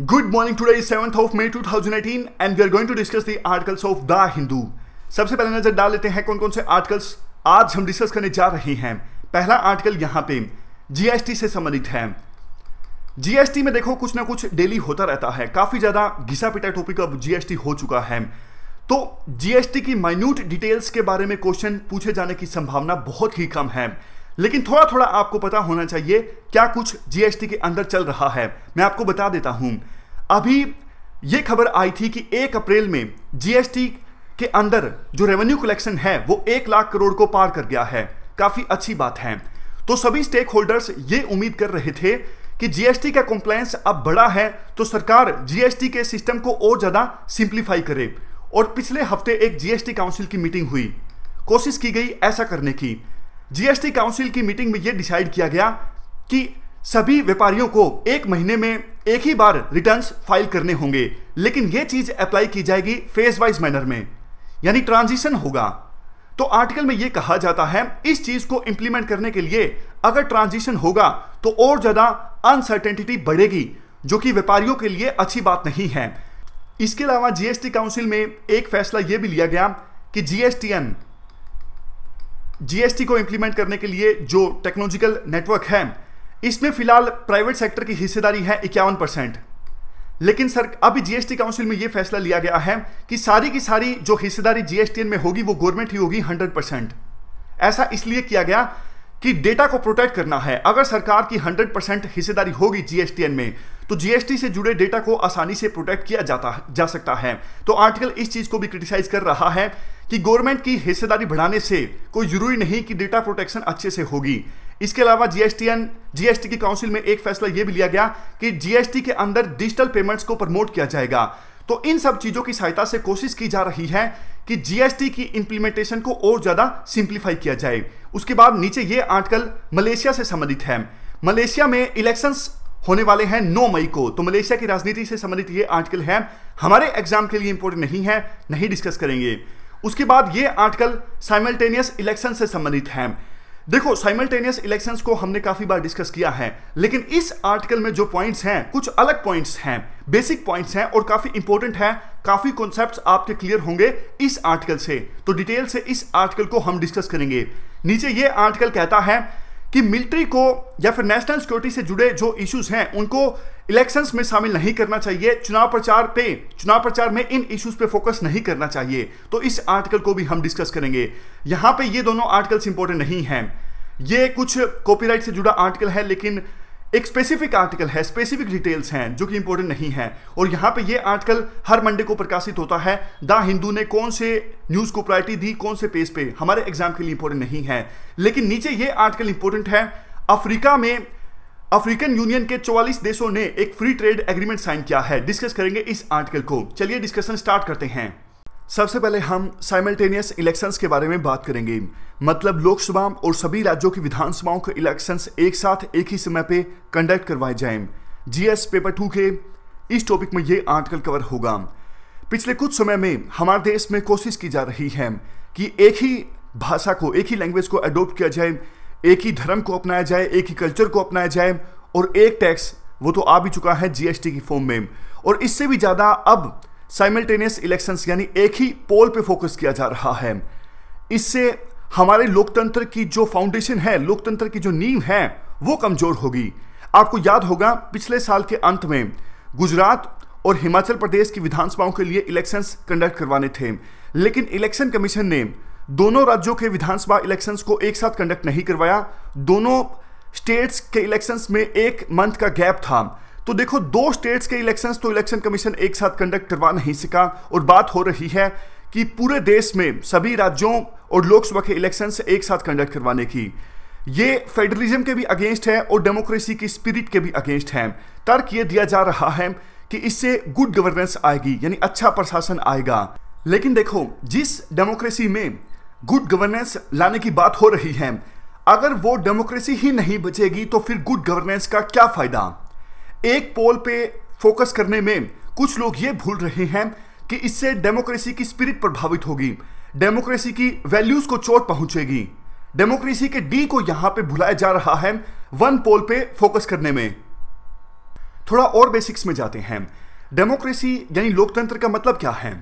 Good morning today is 7th of May 2018 and we are going to discuss the articles of the Hindu सबसे पहले नजर डाल लेते हैं कौन कौन से आर्टिकल्स आज हम डिस्कस करने जा रहे हैं पहला आर्टिकल यहाँ पे जीएसटी से संबंधित है जीएसटी में देखो कुछ ना कुछ डेली होता रहता है काफी ज्यादा घिसा पिटा टॉपिक अब जीएसटी हो चुका है तो जीएसटी की माइन्यूट डिटेल्स के बारे में क्वेश्चन पूछे जाने की संभावना बहुत ही कम है लेकिन थोड़ा थोड़ा आपको पता होना चाहिए क्या कुछ जीएसटी के अंदर चल रहा है मैं आपको बता देता हूं अभी यह खबर आई थी कि एक अप्रैल में जीएसटी के अंदर जो रेवेन्यू कलेक्शन है वो एक लाख करोड़ को पार कर गया है काफ़ी अच्छी बात है तो सभी स्टेक होल्डर्स ये उम्मीद कर रहे थे कि जीएसटी का कंप्लायंस अब बड़ा है तो सरकार जीएसटी के सिस्टम को और ज़्यादा सिंप्लीफाई करे और पिछले हफ्ते एक जीएसटी काउंसिल की मीटिंग हुई कोशिश की गई ऐसा करने की जीएसटी काउंसिल की मीटिंग में यह डिसाइड किया गया कि सभी व्यापारियों को एक महीने में एक ही बार रिटर्न्स फाइल करने होंगे लेकिन यह चीज अप्लाई की जाएगी फेज वाइज मैनर में यानी ट्रांजिशन होगा तो आर्टिकल में यह कहा जाता है इस चीज को इंप्लीमेंट करने के लिए अगर ट्रांजिशन होगा तो और ज्यादा अनसर्टेनिटी बढ़ेगी जो कि व्यापारियों के लिए अच्छी बात नहीं है इसके अलावा जीएसटी काउंसिल में एक फैसला यह भी लिया गया कि जीएसटीएन जीएसटी को इंप्लीमेंट करने के लिए जो टेक्नोलॉजिकल नेटवर्क है इसमें फिलहाल प्राइवेट सेक्टर की हिस्सेदारी है इक्यावन परसेंट लेकिन सर अभी जीएसटी काउंसिल में यह फैसला लिया गया है कि सारी की सारी जो हिस्सेदारी जीएसटी में होगी वो गवर्नमेंट ही होगी हंड्रेड परसेंट ऐसा इसलिए किया गया कि डेटा को प्रोटेक्ट करना है अगर सरकार की 100 परसेंट हिस्सेदारी होगी जीएसटीएन में तो जीएसटी से जुड़े डेटा को आसानी से प्रोटेक्ट किया जाता जा सकता है तो आर्टिकल इस चीज को भी क्रिटिसाइज कर रहा है कि गवर्नमेंट की हिस्सेदारी बढ़ाने से कोई जरूरी नहीं कि डेटा प्रोटेक्शन अच्छे से होगी इसके अलावा जीएसटीएन जीएसटी की काउंसिल में एक फैसला यह भी लिया गया कि जीएसटी के अंदर डिजिटल पेमेंट्स को प्रमोट किया जाएगा तो इन सब चीजों की सहायता से कोशिश की जा रही है कि जीएसटी की इंप्लीमेंटेशन को और ज्यादा सिंप्लीफाई किया जाए उसके बाद नीचे ये आर्टिकल मलेशिया से संबंधित है मलेशिया में इलेक्शंस होने वाले हैं 9 मई को तो मलेशिया की राजनीति से संबंधित ये आर्टिकल है हमारे एग्जाम के लिए इंपोर्टेंट नहीं है नहीं डिस्कस करेंगे उसके बाद ये आर्टिकल साइमल्टेनियस इलेक्शन से संबंधित है देखो साइमल्टेनियस इलेक्शन को हमने काफी बार डिस्कस किया है लेकिन इस आर्टिकल में जो पॉइंट्स हैं कुछ अलग पॉइंट्स हैं बेसिक पॉइंट्स हैं और काफी इंपॉर्टेंट है काफी कॉन्सेप्ट आपके क्लियर होंगे इस आर्टिकल से तो डिटेल से इस आर्टिकल को हम डिस्कस करेंगे नीचे ये आर्टिकल कहता है कि मिलिट्री को या फिर नेशनल सिक्योरिटी से जुड़े जो इश्यूज हैं उनको इलेक्शंस में शामिल नहीं करना चाहिए चुनाव प्रचार पे चुनाव प्रचार में इन इश्यूज पे फोकस नहीं करना चाहिए तो इस आर्टिकल को भी हम डिस्कस करेंगे यहां पे ये दोनों आर्टिकल्स इंपॉर्टेंट नहीं हैं ये कुछ कॉपीराइट से जुड़ा आर्टिकल है लेकिन एक स्पेसिफिक आर्टिकल है स्पेसिफिक डिटेल्स हैं जो कि इंपॉर्टेंट नहीं है और यहां पे ये आर्टिकल हर मंडे को प्रकाशित होता है द हिंदू ने कौन से न्यूज़ को प्रायोरिटी दी कौन से पेज पे हमारे एग्जाम के लिए इंपॉर्टेंट नहीं है लेकिन नीचे ये आर्टिकल इंपॉर्टेंट है अफ्रीका में अफ्रीकन यूनियन के 44 देशों ने एक फ्री ट्रेड एग्रीमेंट साइन किया है डिस्कस करेंगे इस आर्टिकल को चलिए डिस्कशन स्टार्ट करते हैं सबसे पहले हम साइमल्टेनियस इलेक्शंस के बारे में बात करेंगे मतलब लोकसभा और सभी राज्यों की विधानसभाओं के इलेक्शंस एक साथ एक ही समय पे कंडक्ट करवाए जाएं। जीएस पेपर टू के इस टॉपिक में ये आर्टिकल कवर होगा पिछले कुछ समय में हमारे देश में कोशिश की जा रही है कि एक ही भाषा को एक ही लैंग्वेज को अडोप्ट किया जाए एक ही धर्म को अपनाया जाए एक ही कल्चर को अपनाया जाए और एक टैक्स वो तो आ भी चुका है जीएसटी की फॉर्म में और इससे भी ज़्यादा अब साइमल्टेनियस इलेक्शंस यानी एक ही पोल पे फोकस किया जा रहा है इससे हमारे लोकतंत्र की जो फाउंडेशन है लोकतंत्र की जो नींव है वो कमज़ोर होगी आपको याद होगा पिछले साल के अंत में गुजरात और हिमाचल प्रदेश की विधानसभाओं के लिए इलेक्शंस कंडक्ट करवाने थे लेकिन इलेक्शन कमीशन ने दोनों राज्यों के विधानसभा इलेक्शंस को एक साथ कंडक्ट नहीं करवाया दोनों स्टेट्स के इलेक्शंस में एक मंथ का गैप था तो देखो दो स्टेट्स के इलेक्शन तो इलेक्शन कमीशन एक साथ कंडक्ट करवा नहीं सका और बात हो रही है कि पूरे देश में सभी राज्यों और लोकसभा के इलेक्शन एक साथ कंडक्ट करवाने की ये फेडरलिज्म के भी अगेंस्ट है और डेमोक्रेसी की स्पिरिट के भी अगेंस्ट है तर्क यह दिया जा रहा है कि इससे गुड गवर्नेंस आएगी यानी अच्छा प्रशासन आएगा लेकिन देखो जिस डेमोक्रेसी में गुड गवर्नेंस लाने की बात हो रही है अगर वो डेमोक्रेसी ही नहीं बचेगी तो फिर गुड गवर्नेंस का क्या फायदा एक पोल पे फोकस करने में कुछ लोग ये भूल रहे हैं कि इससे डेमोक्रेसी की स्पिरिट प्रभावित होगी डेमोक्रेसी की वैल्यूज को चोट पहुंचेगी डेमोक्रेसी के डी को यहां पे भुलाया जा रहा है वन पोल पे फोकस करने में थोड़ा और बेसिक्स में जाते हैं डेमोक्रेसी यानी लोकतंत्र का मतलब क्या है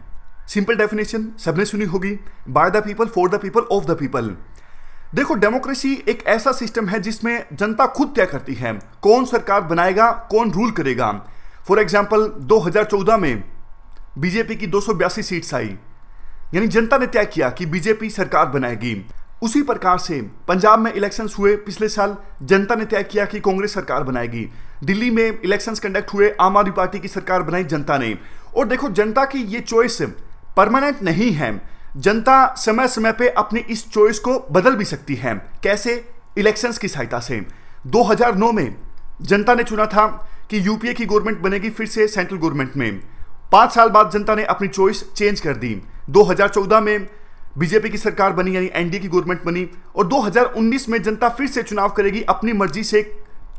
सिंपल डेफिनेशन सबने सुनी होगी by the people for the people of the people देखो डेमोक्रेसी एक ऐसा सिस्टम है जिसमें जनता खुद तय करती है कौन सरकार बनाएगा कौन रूल करेगा फॉर एग्जाम्पल 2014 में बीजेपी की दो सीट्स आई यानी जनता ने तय किया कि बीजेपी सरकार बनाएगी उसी प्रकार से पंजाब में इलेक्शंस हुए पिछले साल जनता ने तय किया कि कांग्रेस सरकार बनाएगी दिल्ली में इलेक्शंस कंडक्ट हुए आम आदमी पार्टी की सरकार बनाई जनता ने और देखो जनता की ये चॉइस परमानेंट नहीं है जनता समय समय पे अपनी इस चॉइस को बदल भी सकती है कैसे इलेक्शंस की सहायता से 2009 में जनता ने चुना था कि यूपीए की गवर्नमेंट बनेगी फिर से सेंट्रल गवर्नमेंट में पाँच साल बाद जनता ने अपनी चॉइस चेंज कर दी 2014 में बीजेपी की सरकार बनी यानी एनडीए की गवर्नमेंट बनी और 2019 में जनता फिर से चुनाव करेगी अपनी मर्जी से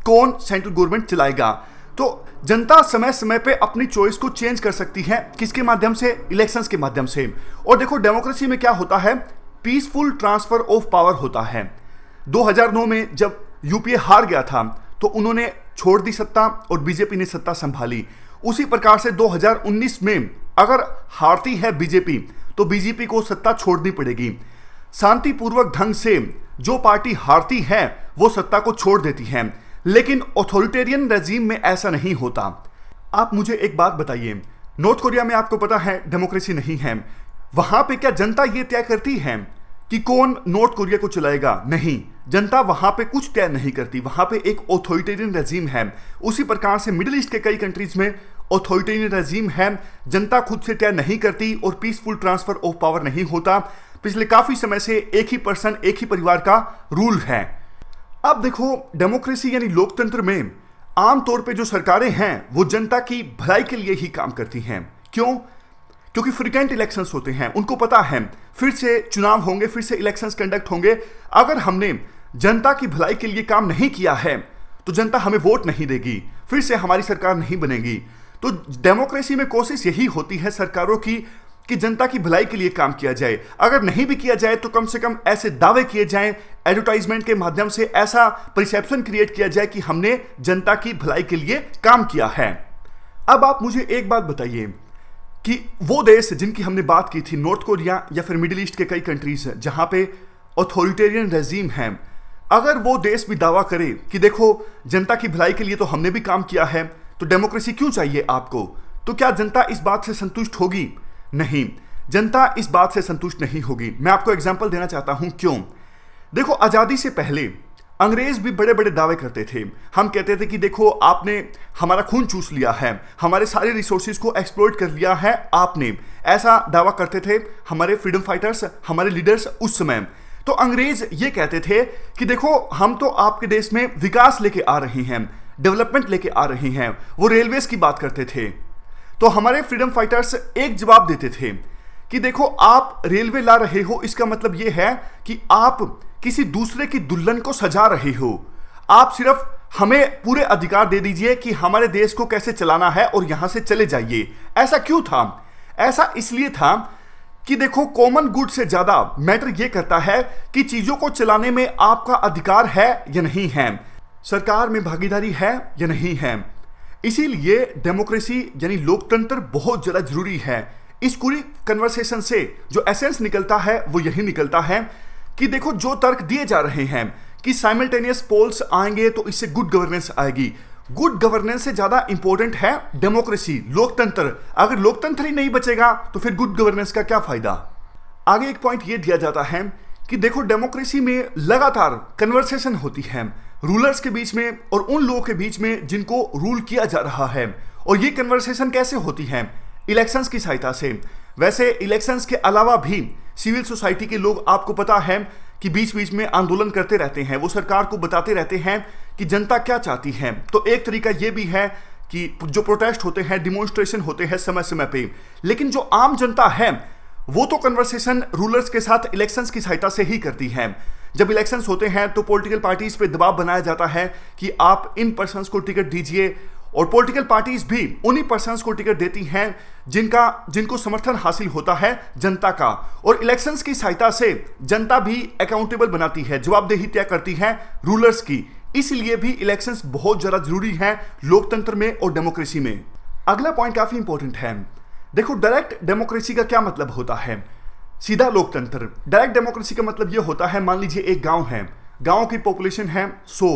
कौन सेंट्रल गवर्नमेंट चलाएगा तो जनता समय समय पे अपनी चॉइस को चेंज कर सकती है किसके माध्यम से इलेक्शंस के माध्यम से और देखो डेमोक्रेसी में क्या होता है पीसफुल ट्रांसफर ऑफ पावर होता है 2009 में जब यूपीए हार गया था तो उन्होंने छोड़ दी सत्ता और बीजेपी ने सत्ता संभाली उसी प्रकार से 2019 में अगर हारती है बीजेपी तो बीजेपी को सत्ता छोड़नी पड़ेगी शांतिपूर्वक ढंग से जो पार्टी हारती है वो सत्ता को छोड़ देती है लेकिन ऑथोरिटेरियन रजीम में ऐसा नहीं होता आप मुझे एक बात बताइए नॉर्थ कोरिया में आपको पता है डेमोक्रेसी नहीं है वहां पे क्या जनता ये तय करती है कि कौन नॉर्थ कोरिया को चलाएगा नहीं जनता वहां पे कुछ तय नहीं करती वहां पे एक ऑथोरिटेरियन रजीम है उसी प्रकार से मिडिल ईस्ट के कई कंट्रीज में ऑथोरिटेरियन रजीम है जनता खुद से तय नहीं करती और पीसफुल ट्रांसफर ऑफ पावर नहीं होता पिछले काफी समय से एक ही पर्सन एक ही परिवार का रूल है अब देखो डेमोक्रेसी यानी लोकतंत्र में आमतौर पे जो सरकारें हैं वो जनता की भलाई के लिए ही काम करती हैं क्यों क्योंकि फ्रिक्वेंट इलेक्शंस होते हैं उनको पता है फिर से चुनाव होंगे फिर से इलेक्शंस कंडक्ट होंगे अगर हमने जनता की भलाई के लिए काम नहीं किया है तो जनता हमें वोट नहीं देगी फिर से हमारी सरकार नहीं बनेगी तो डेमोक्रेसी में कोशिश यही होती है सरकारों की कि जनता की भलाई के लिए काम किया जाए अगर नहीं भी किया जाए तो कम से कम ऐसे दावे किए जाएं एडवर्टाइजमेंट के माध्यम से ऐसा परसेप्शन क्रिएट किया जाए कि हमने जनता की भलाई के लिए काम किया है अब आप मुझे एक बात बताइए कि वो देश जिनकी हमने बात की थी नॉर्थ कोरिया या फिर मिडिल ईस्ट के कई कंट्रीज जहां पे ऑथोरिटेरियन रेजीम है अगर वो देश भी दावा करे कि देखो जनता की भलाई के लिए तो हमने भी काम किया है तो डेमोक्रेसी क्यों चाहिए आपको तो क्या जनता इस बात से संतुष्ट होगी नहीं जनता इस बात से संतुष्ट नहीं होगी मैं आपको एग्जाम्पल देना चाहता हूं क्यों देखो आज़ादी से पहले अंग्रेज भी बड़े बड़े दावे करते थे हम कहते थे कि देखो आपने हमारा खून चूस लिया है हमारे सारे रिसोर्सेज को एक्सप्लोइट कर लिया है आपने ऐसा दावा करते थे हमारे फ्रीडम फाइटर्स हमारे लीडर्स उस समय तो अंग्रेज ये कहते थे कि देखो हम तो आपके देश में विकास लेके आ रहे हैं डेवलपमेंट लेके आ रहे हैं वो रेलवेज की बात करते थे तो हमारे फ्रीडम फाइटर्स एक जवाब देते थे कि देखो आप रेलवे ला रहे हो इसका मतलब यह है कि आप किसी दूसरे की दुल्हन को सजा रहे हो आप सिर्फ हमें पूरे अधिकार दे दीजिए कि हमारे देश को कैसे चलाना है और यहां से चले जाइए ऐसा क्यों था ऐसा इसलिए था कि देखो कॉमन गुड से ज्यादा मैटर यह करता है कि चीजों को चलाने में आपका अधिकार है या नहीं है सरकार में भागीदारी है या नहीं है इसीलिए डेमोक्रेसी यानी लोकतंत्र बहुत ज़्यादा जरूरी है इस पूरी कन्वर्सेशन से जो एसेंस निकलता है वो यही निकलता है कि देखो जो तर्क दिए जा रहे हैं कि साइमल्टेनियस पोल्स आएंगे तो इससे गुड गवर्नेंस आएगी गुड गवर्नेंस से ज़्यादा इंपॉर्टेंट है डेमोक्रेसी लोकतंत्र अगर लोकतंत्र ही नहीं बचेगा तो फिर गुड गवर्नेंस का क्या फ़ायदा आगे एक पॉइंट ये दिया जाता है कि देखो डेमोक्रेसी में लगातार कन्वर्सेशन होती है रूलर्स के बीच में और उन लोगों के बीच में जिनको रूल किया जा रहा है और ये कन्वर्सेशन कैसे होती है इलेक्शंस की सहायता से वैसे इलेक्शंस के अलावा भी सिविल सोसाइटी के लोग आपको पता है कि बीच बीच में आंदोलन करते रहते हैं वो सरकार को बताते रहते हैं कि जनता क्या चाहती है तो एक तरीका ये भी है कि जो प्रोटेस्ट होते हैं डिमोन्स्ट्रेशन होते हैं समय समय पे लेकिन जो आम जनता है वो तो कन्वर्सेशन रूलर्स के साथ इलेक्शंस की सहायता से ही करती है जब इलेक्शंस होते हैं तो पॉलिटिकल पार्टीज पे दबाव बनाया जाता है कि आप इन पर्सन को टिकट दीजिए और पॉलिटिकल पार्टीज भी उन्हीं पर्सन को टिकट देती हैं जिनका जिनको समर्थन हासिल होता है जनता का और इलेक्शंस की सहायता से जनता भी अकाउंटेबल बनाती है जवाबदेही तय करती है रूलर्स की इसलिए भी इलेक्शंस बहुत ज़्यादा जरूरी हैं लोकतंत्र में और डेमोक्रेसी में अगला पॉइंट काफ़ी इंपॉर्टेंट है देखो डायरेक्ट डेमोक्रेसी का क्या मतलब होता है सीधा लोकतंत्र डायरेक्ट डेमोक्रेसी का मतलब ये होता है मान लीजिए एक गांव है गांव की पॉपुलेशन है सो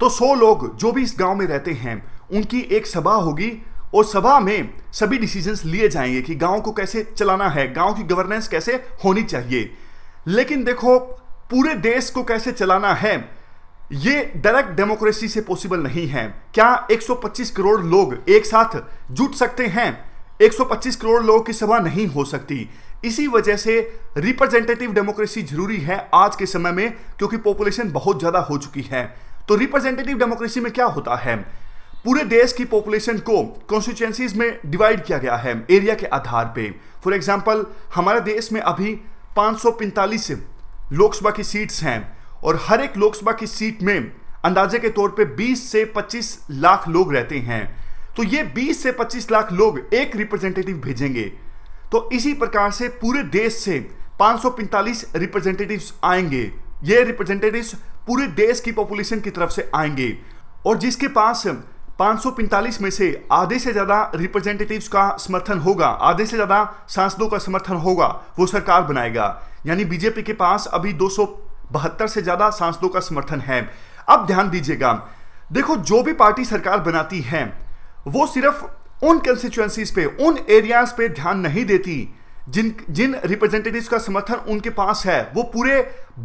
तो सो लोग जो भी इस गांव में रहते हैं उनकी एक सभा होगी और सभा में सभी डिसीजंस लिए जाएंगे कि गांव को कैसे चलाना है गांव की गवर्नेंस कैसे होनी चाहिए लेकिन देखो पूरे देश को कैसे चलाना है ये डायरेक्ट डेमोक्रेसी से पॉसिबल नहीं है क्या 125 करोड़ लोग एक साथ जुट सकते हैं 125 करोड़ लोगों की सभा नहीं हो सकती इसी वजह से रिप्रेजेंटेटिव डेमोक्रेसी जरूरी है आज के समय में क्योंकि पॉपुलेशन बहुत ज़्यादा हो चुकी है तो रिप्रेजेंटेटिव डेमोक्रेसी में क्या होता है पूरे देश की पॉपुलेशन को कॉन्स्टिट्यूंसीज में डिवाइड किया गया है एरिया के आधार पे फॉर एग्जांपल हमारे देश में अभी 545 लोकसभा की सीट्स हैं और हर एक लोकसभा की सीट में अंदाजे के तौर पे 20 से 25 लाख लोग रहते हैं तो ये 20 से 25 लाख लोग एक रिप्रेजेंटेटिव भेजेंगे तो इसी प्रकार से पूरे देश से 545 रिप्रेजेंटेटिव्स आएंगे ये रिप्रेजेंटेटिव्स पूरे देश की पॉपुलेशन की तरफ से आएंगे और जिसके पास 545 में से आधे से ज़्यादा रिप्रेजेंटेटिव्स का समर्थन होगा आधे से ज़्यादा सांसदों का समर्थन होगा वो सरकार बनाएगा यानी बीजेपी के पास अभी दो से ज़्यादा सांसदों का समर्थन है अब ध्यान दीजिएगा देखो जो भी पार्टी सरकार बनाती है वो सिर्फ उन कंस्टिट्युएंसीज पे उन एरियाज पे ध्यान नहीं देती जिन जिन रिप्रेजेंटेटिव्स का समर्थन उनके पास है वो पूरे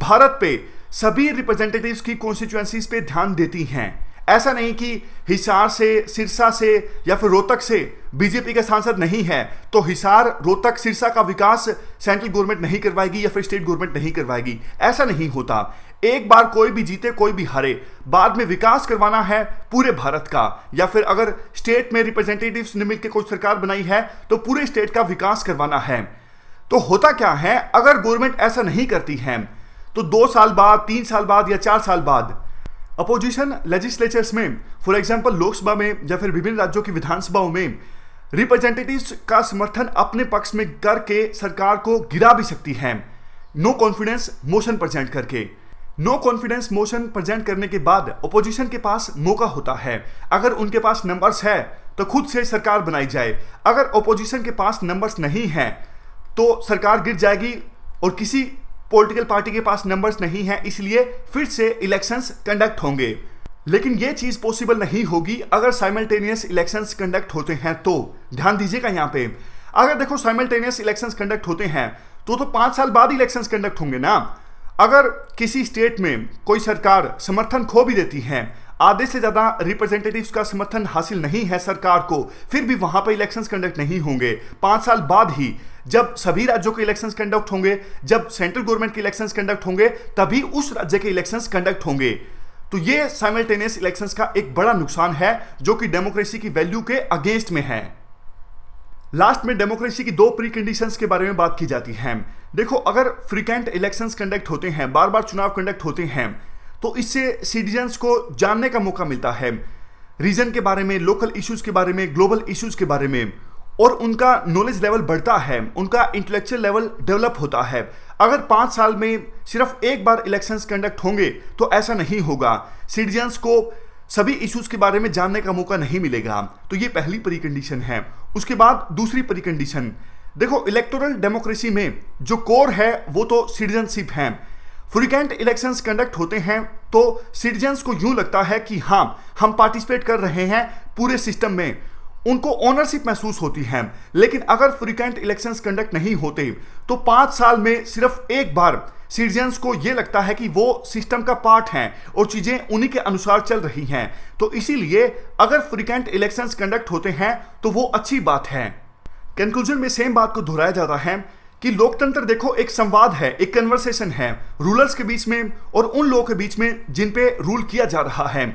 भारत पे सभी रिप्रेजेंटेटिव्स की कॉन्स्टिट्युएंसीज पे ध्यान देती हैं ऐसा नहीं कि हिसार से सिरसा से या फिर रोहतक से बीजेपी के सांसद नहीं है तो हिसार रोहतक सिरसा का विकास सेंट्रल गवर्नमेंट नहीं करवाएगी या फिर स्टेट गवर्नमेंट नहीं करवाएगी ऐसा नहीं होता एक बार कोई भी जीते कोई भी हारे बाद में विकास करवाना है पूरे भारत का या फिर अगर स्टेट में रिप्रेजेंटेटिव्स ने मिलकर कोई सरकार बनाई है तो पूरे स्टेट का विकास करवाना है तो होता क्या है अगर गवर्नमेंट ऐसा नहीं करती है तो दो साल बाद तीन साल बाद या चार साल बाद अपोजिशन लेजिस्लेचर्स में फॉर एग्जाम्पल लोकसभा में या फिर विभिन्न राज्यों की विधानसभाओं में रिप्रेजेंटेटिव का समर्थन अपने पक्ष में करके सरकार को गिरा भी सकती है नो कॉन्फिडेंस मोशन प्रेजेंट करके नो कॉन्फिडेंस मोशन प्रेजेंट करने के बाद ओपोजिशन के पास मौका होता है अगर उनके पास नंबर्स है तो खुद से सरकार बनाई जाए अगर ओपोजिशन के पास नंबर्स नहीं है तो सरकार गिर जाएगी और किसी पॉलिटिकल पार्टी के पास नंबर्स नहीं है इसलिए फिर से इलेक्शंस कंडक्ट होंगे लेकिन ये चीज़ पॉसिबल नहीं होगी अगर साइमल्टेनियस इलेक्शंस कंडक्ट होते हैं तो ध्यान दीजिएगा यहाँ पे अगर देखो साइमल्टेनियस इलेक्शंस कंडक्ट होते हैं तो तो पांच साल बाद इलेक्शंस कंडक्ट होंगे ना अगर किसी स्टेट में कोई सरकार समर्थन खो भी देती है आधे से ज़्यादा रिप्रेजेंटेटिव्स का समर्थन हासिल नहीं है सरकार को फिर भी वहां पर इलेक्शंस कंडक्ट नहीं होंगे पाँच साल बाद ही जब सभी राज्यों के इलेक्शंस कंडक्ट होंगे जब सेंट्रल गवर्नमेंट के इलेक्शंस कंडक्ट होंगे तभी उस राज्य के इलेक्शंस कंडक्ट होंगे तो ये साइमल्टेनियस इलेक्शंस का एक बड़ा नुकसान है जो कि डेमोक्रेसी की वैल्यू के अगेंस्ट में है लास्ट में डेमोक्रेसी की दो प्री कंडीशंस के बारे में बात की जाती है देखो अगर फ्रिक्वेंट इलेक्शंस कंडक्ट होते हैं बार बार चुनाव कंडक्ट होते हैं तो इससे सिटीजन्स को जानने का मौका मिलता है रीजन के बारे में लोकल इश्यूज के बारे में ग्लोबल इश्यूज के बारे में और उनका नॉलेज लेवल बढ़ता है उनका इंटेलेक्चुअल लेवल डेवलप होता है अगर पाँच साल में सिर्फ एक बार इलेक्शंस कंडक्ट होंगे तो ऐसा नहीं होगा सिटीजन्स को सभी इश्यूज के बारे में जानने का मौका नहीं मिलेगा तो ये पहली प्री कंडीशन है उसके बाद दूसरी परिकंडीशन देखो इलेक्टोरल डेमोक्रेसी में जो कोर है वो तो सिटीजनशिप है फ्रिकेंट इलेक्शंस कंडक्ट होते हैं तो सिटीजन्स को यूं लगता है कि हाँ हम पार्टिसिपेट कर रहे हैं पूरे सिस्टम में उनको ऑनरशिप महसूस होती है लेकिन अगर फ्रीकेंट इलेक्शंस कंडक्ट नहीं होते तो पांच साल में सिर्फ एक बार सिटीजन्स को ये लगता है कि वो सिस्टम का पार्ट हैं और चीज़ें उन्हीं के अनुसार चल रही हैं तो इसीलिए अगर फ्रीकेंट इलेक्शंस कंडक्ट होते हैं तो वो अच्छी बात है कंक्लूजन में सेम बात को दोहराया जाता है कि लोकतंत्र देखो एक संवाद है एक कन्वर्सेशन है रूलर्स के बीच में और उन लोगों के बीच में जिन पे रूल किया जा रहा है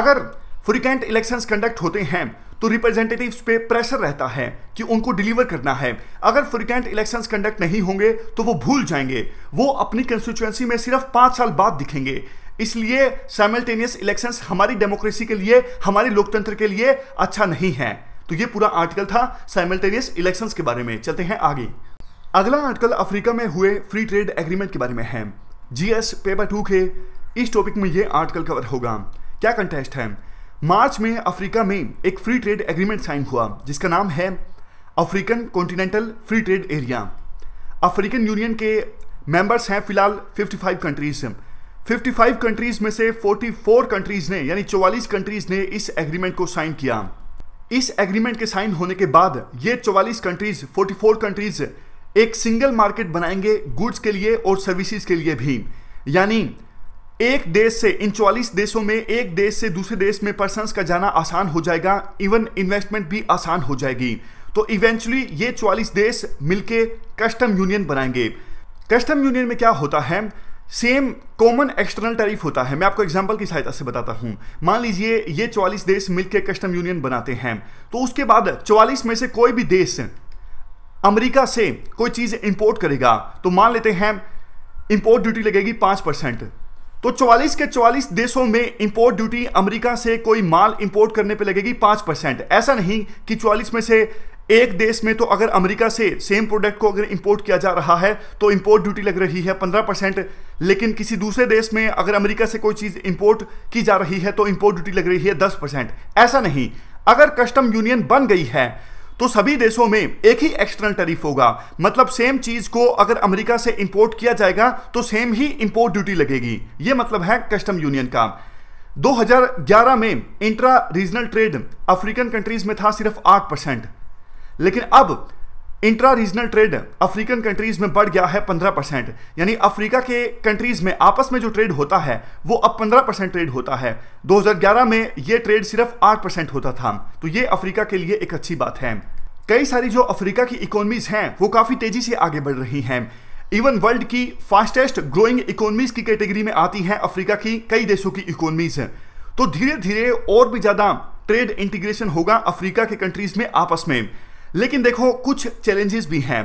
अगर फ्रिक्वेंट इलेक्शंस कंडक्ट होते हैं तो रिप्रेजेंटेटिव्स पे प्रेशर रहता है कि उनको डिलीवर करना है अगर फ्रिक्वेंट इलेक्शंस कंडक्ट नहीं होंगे तो वो भूल जाएंगे वो अपनी कंस्टिट्यूएंसी में सिर्फ पाँच साल बाद दिखेंगे इसलिए साइमल्टेनियस इलेक्शंस हमारी डेमोक्रेसी के लिए हमारे लोकतंत्र के लिए अच्छा नहीं है तो ये पूरा आर्टिकल था साइमल्टेनियस इलेक्शंस के बारे में चलते हैं आगे अगला आर्टिकल अफ्रीका में हुए फ्री ट्रेड एग्रीमेंट के बारे में है जीएस पेपर टू के इस टॉपिक में ये आर्टिकल कवर होगा क्या कंटेस्ट है मार्च में अफ्रीका में एक फ्री ट्रेड एग्रीमेंट साइन हुआ जिसका नाम है African continental free trade area African Union के मेंबर्स हैं फिलहाल 55 कंट्रीज 55 कंट्रीज में से 44 कंट्रीज ने यानी 44 कंट्रीज ने इस एग्रीमेंट को साइन किया इस एग्रीमेंट के साइन होने के बाद ये 44 कंट्रीज 44 कंट्रीज एक सिंगल मार्केट बनाएंगे गुड्स के लिए और सर्विसेज के लिए भी यानी एक देश से इन चौलीस देशों में एक देश से दूसरे देश में पर्सन का जाना आसान हो जाएगा इवन इन्वेस्टमेंट भी आसान हो जाएगी तो इवेंचुअली ये चौलीस देश मिलकर कस्टम यूनियन बनाएंगे कस्टम यूनियन में क्या होता है सेम कॉमन एक्सटर्नल टैरिफ होता है मैं आपको एग्जांपल की सहायता से बताता हूं मान लीजिए ये 44 देश मिलकर कस्टम यूनियन बनाते हैं तो उसके बाद 44 में से कोई भी देश अमेरिका से कोई चीज़ इंपोर्ट करेगा तो मान लेते हैं इंपोर्ट ड्यूटी लगेगी पांच परसेंट तो 44 के 44 देशों में इंपोर्ट ड्यूटी अमेरिका से कोई माल इंपोर्ट करने पे लगेगी पाँच परसेंट ऐसा नहीं कि 44 में से एक देश में तो अगर अमेरिका से सेम प्रोडक्ट को अगर इंपोर्ट किया जा रहा है तो इंपोर्ट ड्यूटी लग रही है 15 परसेंट लेकिन किसी दूसरे देश में अगर अमेरिका से कोई चीज़ इंपोर्ट की जा रही है तो इंपोर्ट ड्यूटी लग रही है दस परसेंट ऐसा नहीं अगर कस्टम यूनियन बन गई है तो सभी देशों में एक ही एक्सटर्नल टैरिफ होगा मतलब सेम चीज को अगर अमेरिका से इंपोर्ट किया जाएगा तो सेम ही इंपोर्ट ड्यूटी लगेगी ये मतलब है कस्टम यूनियन का 2011 में intra regional trade African countries में था सिर्फ 8 परसेंट लेकिन अब intra regional trade African countries में बढ़ गया है 15 परसेंट यानी अफ्रीका के कंट्रीज में आपस में जो ट्रेड होता है वो अब 15 परसेंट ट्रेड होता है 2011 में ये ट्रेड सिर्फ 8 परसेंट होता था तो ये अफ्रीका के लिए एक अच्छी बात है कई सारी जो अफ्रीका की इकोनॉमीज हैं वो काफ़ी तेज़ी से आगे बढ़ रही हैं इवन वर्ल्ड की फास्टेस्ट ग्रोइंग इकोनॉमीज की कैटेगरी में आती हैं अफ्रीका की कई देशों की इकोनॉमीज तो धीरे धीरे और भी ज़्यादा ट्रेड इंटीग्रेशन होगा अफ्रीका के कंट्रीज में आपस में लेकिन देखो कुछ चैलेंजेस भी हैं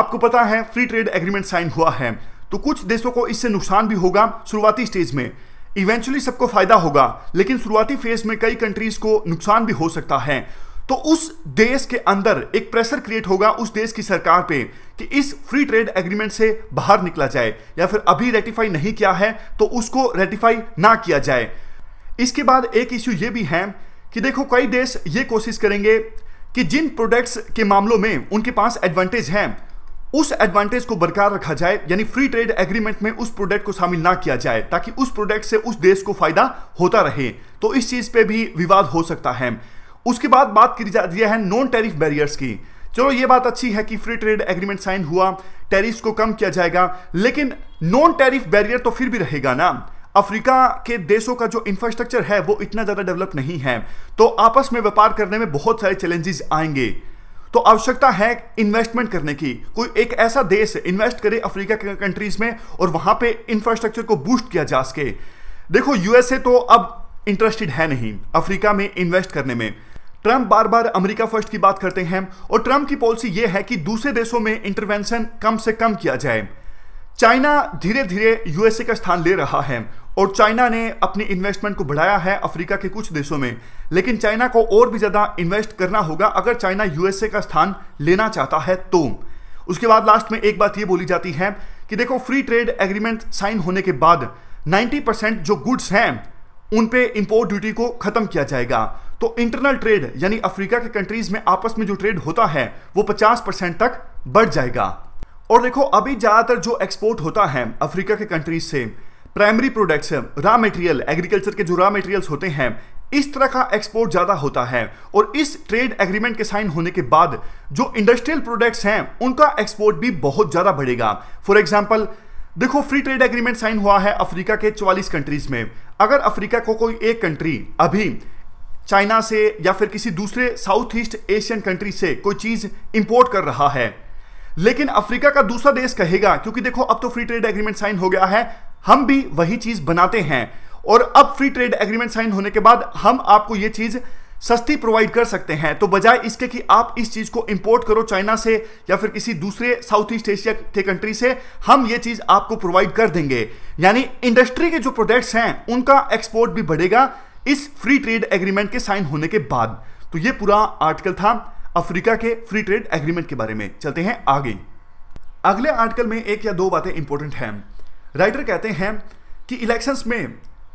आपको पता है फ्री ट्रेड एग्रीमेंट साइन हुआ है तो कुछ देशों को इससे नुकसान भी होगा शुरुआती स्टेज में इवेंचुअली सबको फायदा होगा लेकिन शुरुआती फेज में कई कंट्रीज को नुकसान भी हो सकता है तो उस देश के अंदर एक प्रेशर क्रिएट होगा उस देश की सरकार पे कि इस फ्री ट्रेड एग्रीमेंट से बाहर निकला जाए या फिर अभी रेटिफाई नहीं किया है तो उसको रेटिफाई ना किया जाए इसके बाद एक इश्यू ये भी है कि देखो कई देश ये कोशिश करेंगे कि जिन प्रोडक्ट्स के मामलों में उनके पास एडवांटेज है उस एडवांटेज को बरकरार रखा जाए यानी फ्री ट्रेड एग्रीमेंट में उस प्रोडक्ट को शामिल ना किया जाए ताकि उस प्रोडक्ट से उस देश को फायदा होता रहे तो इस चीज पे भी विवाद हो सकता है उसके बाद बात की जाती है नॉन टैरिफ बैरियर्स की चलो ये बात अच्छी है कि फ्री ट्रेड एग्रीमेंट साइन हुआ टैरिफ को कम किया जाएगा लेकिन नॉन टैरिफ बैरियर तो फिर भी रहेगा ना अफ्रीका के देशों का जो इंफ्रास्ट्रक्चर है वो इतना ज़्यादा डेवलप नहीं है तो आपस में व्यापार करने में बहुत सारे चैलेंजेस आएंगे तो आवश्यकता है इन्वेस्टमेंट करने की कोई एक ऐसा देश इन्वेस्ट करे अफ्रीका के कंट्रीज में और वहां पे इंफ्रास्ट्रक्चर को बूस्ट किया जा सके देखो यूएसए तो अब इंटरेस्टेड है नहीं अफ्रीका में इन्वेस्ट करने में ट्रंप बार बार अमेरिका फर्स्ट की बात करते हैं और ट्रंप की पॉलिसी यह है कि दूसरे देशों में इंटरवेंशन कम से कम किया जाए चाइना धीरे धीरे यूएसए का स्थान ले रहा है और चाइना ने अपने इन्वेस्टमेंट को बढ़ाया है अफ्रीका के कुछ देशों में लेकिन चाइना को और भी ज़्यादा इन्वेस्ट करना होगा अगर चाइना यूएसए का स्थान लेना चाहता है तो उसके बाद लास्ट में एक बात यह बोली जाती है कि देखो फ्री ट्रेड एग्रीमेंट साइन होने के बाद 90 परसेंट जो गुड्स हैं उन पे इंपोर्ट ड्यूटी को ख़त्म किया जाएगा तो इंटरनल ट्रेड यानी अफ्रीका के कंट्रीज में आपस में जो ट्रेड होता है वो 50 परसेंट तक बढ़ जाएगा और देखो अभी ज़्यादातर जो एक्सपोर्ट होता है अफ्रीका के कंट्रीज से primary products raw material agriculture के जो रॉ मटेरियल्स होते हैं इस तरह का एक्सपोर्ट ज़्यादा होता है और इस ट्रेड एग्रीमेंट के साइन होने के बाद जो इंडस्ट्रियल प्रोडक्ट्स हैं उनका एक्सपोर्ट भी बहुत ज़्यादा बढ़ेगा फॉर एग्जाम्पल देखो फ्री ट्रेड एग्रीमेंट साइन हुआ है अफ्रीका के 44 कंट्रीज में अगर अफ्रीका को कोई एक कंट्री अभी चाइना से या फिर किसी दूसरे साउथ ईस्ट एशियन कंट्री से कोई चीज़ इंपोर्ट कर रहा है लेकिन अफ्रीका का दूसरा देश कहेगा क्योंकि देखो अब तो फ्री ट्रेड एग्रीमेंट साइन हो गया है हम भी वही चीज़ बनाते हैं और अब फ्री ट्रेड एग्रीमेंट साइन होने के बाद हम आपको ये चीज़ सस्ती प्रोवाइड कर सकते हैं तो बजाय इसके कि आप इस चीज़ को इंपोर्ट करो चाइना से या फिर किसी दूसरे साउथ ईस्ट एशिया के कंट्री से हम ये चीज़ आपको प्रोवाइड कर देंगे यानी इंडस्ट्री के जो प्रोडक्ट्स हैं उनका एक्सपोर्ट भी बढ़ेगा इस फ्री ट्रेड एग्रीमेंट के साइन होने के बाद तो यह पूरा आर्टिकल था अफ्रीका के फ्री ट्रेड एग्रीमेंट के बारे में चलते हैं आगे अगले आर्टिकल में एक या दो बातें इंपॉर्टेंट हैं राइटर कहते हैं कि इलेक्शंस में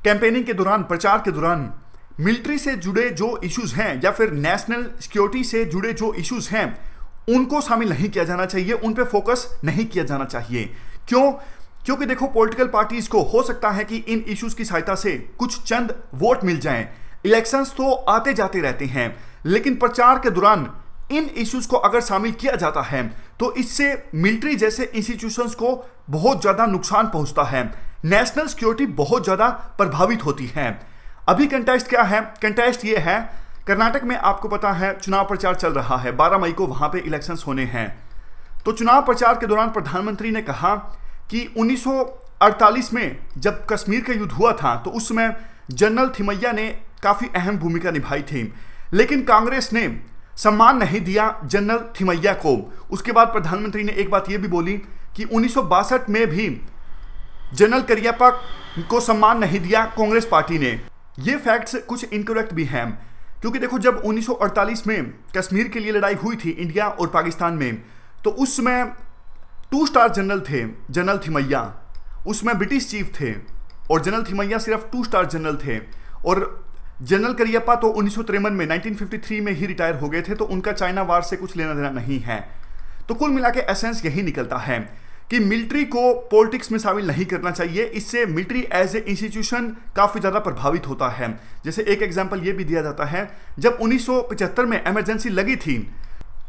कैंपेनिंग के दौरान प्रचार के दौरान मिलिट्री से जुड़े जो इश्यूज हैं या फिर नेशनल सिक्योरिटी से जुड़े जो इश्यूज हैं उनको शामिल नहीं किया जाना चाहिए उन पर फोकस नहीं किया जाना चाहिए क्यों क्योंकि देखो पॉलिटिकल पार्टीज को हो सकता है कि इन इश्यूज की सहायता से कुछ चंद वोट मिल जाएं इलेक्शंस तो आते जाते रहते हैं लेकिन प्रचार के दौरान इन इश्यूज को अगर शामिल किया जाता है तो इससे मिलिट्री जैसे इंस्टीट्यूशंस को बहुत ज़्यादा नुकसान पहुंचता है नेशनल सिक्योरिटी बहुत ज़्यादा प्रभावित होती है अभी कंटेस्ट क्या है कंटेस्ट ये है कर्नाटक में आपको पता है चुनाव प्रचार चल रहा है 12 मई को वहां पे इलेक्शंस होने हैं तो चुनाव प्रचार के दौरान प्रधानमंत्री ने कहा कि 1948 में जब कश्मीर का युद्ध हुआ था तो उस समय जनरल थिमैया ने काफ़ी अहम भूमिका निभाई थी लेकिन कांग्रेस ने सम्मान नहीं दिया जनरल थिमैया को उसके बाद प्रधानमंत्री ने एक बात यह भी बोली कि उन्नीस में भी जनरल करियापा को सम्मान नहीं दिया कांग्रेस पार्टी ने ये फैक्ट्स कुछ इनकरेक्ट भी हैं क्योंकि देखो जब 1948 में कश्मीर के लिए लड़ाई हुई थी इंडिया और पाकिस्तान में तो उस समय टू स्टार जनरल थे जनरल थिमैया उसमें ब्रिटिश चीफ थे और जनरल थिमैया सिर्फ टू स्टार जनरल थे और जनरल करियप्पा तो उन्नीस में 1953 में ही रिटायर हो गए थे तो उनका चाइना वार से कुछ लेना देना नहीं है तो कुल मिला के एसेंस यही निकलता है कि मिलिट्री को पॉलिटिक्स में शामिल नहीं करना चाहिए इससे मिलिट्री एज ए इंस्टीट्यूशन काफ़ी ज़्यादा प्रभावित होता है जैसे एक एग्जाम्पल ये भी दिया जाता है जब 1975 में एमरजेंसी लगी थी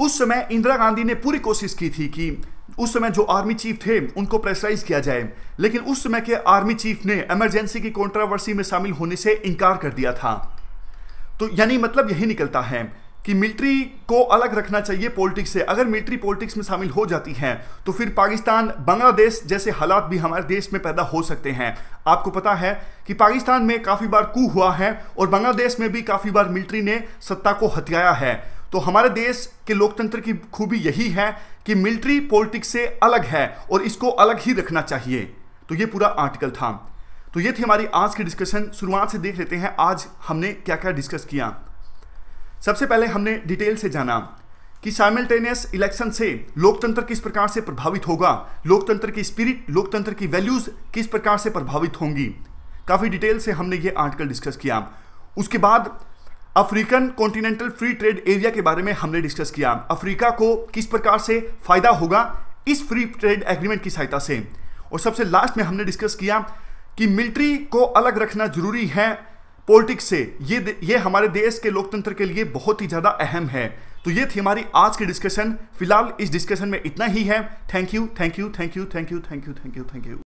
उस समय इंदिरा गांधी ने पूरी कोशिश की थी कि उस समय जो आर्मी चीफ थे उनको प्रेशराइज किया जाए लेकिन उस समय के आर्मी चीफ ने एमरजेंसी की कॉन्ट्रावर्सी में शामिल होने से इनकार कर दिया था तो यानी मतलब यही निकलता है कि मिलिट्री को अलग रखना चाहिए पॉलिटिक्स से अगर मिलिट्री पॉलिटिक्स में शामिल हो जाती है तो फिर पाकिस्तान बांग्लादेश जैसे हालात भी हमारे देश में पैदा हो सकते हैं आपको पता है कि पाकिस्तान में काफ़ी बार कू हुआ है और बांग्लादेश में भी काफ़ी बार मिलिट्री ने सत्ता को हथियाया है तो हमारे देश के लोकतंत्र की खूबी यही है कि मिलिट्री पॉलिटिक्स से अलग है और इसको अलग ही रखना चाहिए तो ये पूरा आर्टिकल था तो ये थी हमारी आज की डिस्कशन शुरुआत से देख लेते हैं आज हमने क्या क्या डिस्कस किया सबसे पहले हमने डिटेल से जाना कि साइमल्टेनियस इलेक्शन से लोकतंत्र किस प्रकार से प्रभावित होगा लोकतंत्र की स्पिरिट लोकतंत्र की वैल्यूज किस प्रकार से प्रभावित होंगी काफ़ी डिटेल से हमने ये आर्टिकल डिस्कस किया उसके बाद African continental free trade area के बारे में हमने डिस्कस किया अफ्रीका को किस प्रकार से फायदा होगा इस फ्री ट्रेड एग्रीमेंट की सहायता से और सबसे लास्ट में हमने डिस्कस किया कि मिलिट्री को अलग रखना जरूरी है पॉलिटिक्स से ये ये हमारे देश के लोकतंत्र के लिए बहुत ही ज़्यादा अहम है तो ये थी हमारी आज की डिस्कशन फिलहाल इस डिस्कशन में इतना ही है thank you thank you thank you thank you thank you thank you thank you